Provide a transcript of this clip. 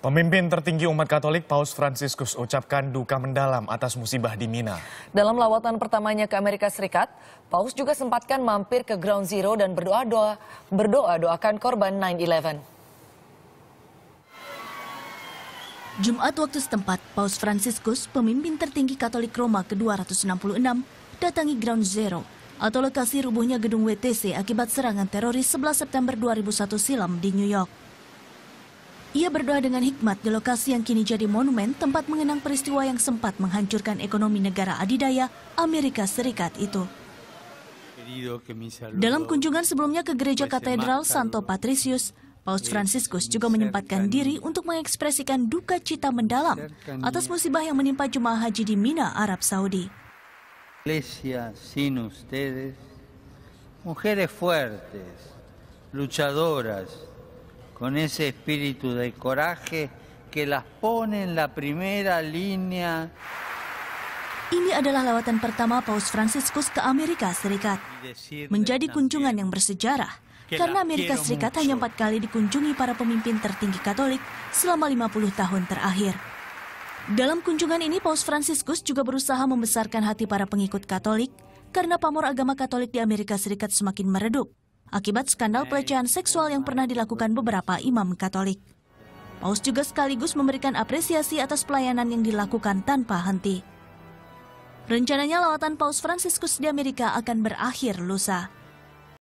Pemimpin tertinggi umat Katolik Paus Fransiskus, ucapkan duka mendalam atas musibah di Mina. Dalam lawatan pertamanya ke Amerika Serikat, Paus juga sempatkan mampir ke Ground Zero dan berdoa doa berdoa doakan korban 9/11. Jumat waktu setempat, Paus Fransiskus, pemimpin tertinggi Katolik Roma ke-266, datangi Ground Zero atau lokasi rubuhnya gedung WTC akibat serangan teroris 11 September 2001 silam di New York. Ia berdoa dengan hikmat di lokasi yang kini jadi monumen tempat mengenang peristiwa yang sempat menghancurkan ekonomi negara adidaya Amerika Serikat itu. Dalam kunjungan sebelumnya ke gereja katedral Santo Patricius, Paus Franciscus juga menyempatkan diri untuk mengekspresikan duka cita mendalam atas musibah yang menimpa jemaah haji di Mina, Arab Saudi. mujeres fuertes, luchadoras, con ese espíritu de coraje que las pone en la primera línea. Ini adalah lawatan pertama Paus Franciscus ke Amerika Serikat. Menjadi kunjungan yang bersejarah, karena Amerika Serikat hanya empat kali dikunjungi para pemimpin tertinggi Katolik selama 50 tahun terakhir. Dalam kunjungan ini, Paus Franciscus juga berusaha membesarkan hati para pengikut Katolik karena pamor agama Katolik di Amerika Serikat semakin meredup akibat skandal pelecehan seksual yang pernah dilakukan beberapa imam Katolik. Paus juga sekaligus memberikan apresiasi atas pelayanan yang dilakukan tanpa henti. Rencananya lawatan Paus Fransiskus di Amerika akan berakhir lusa.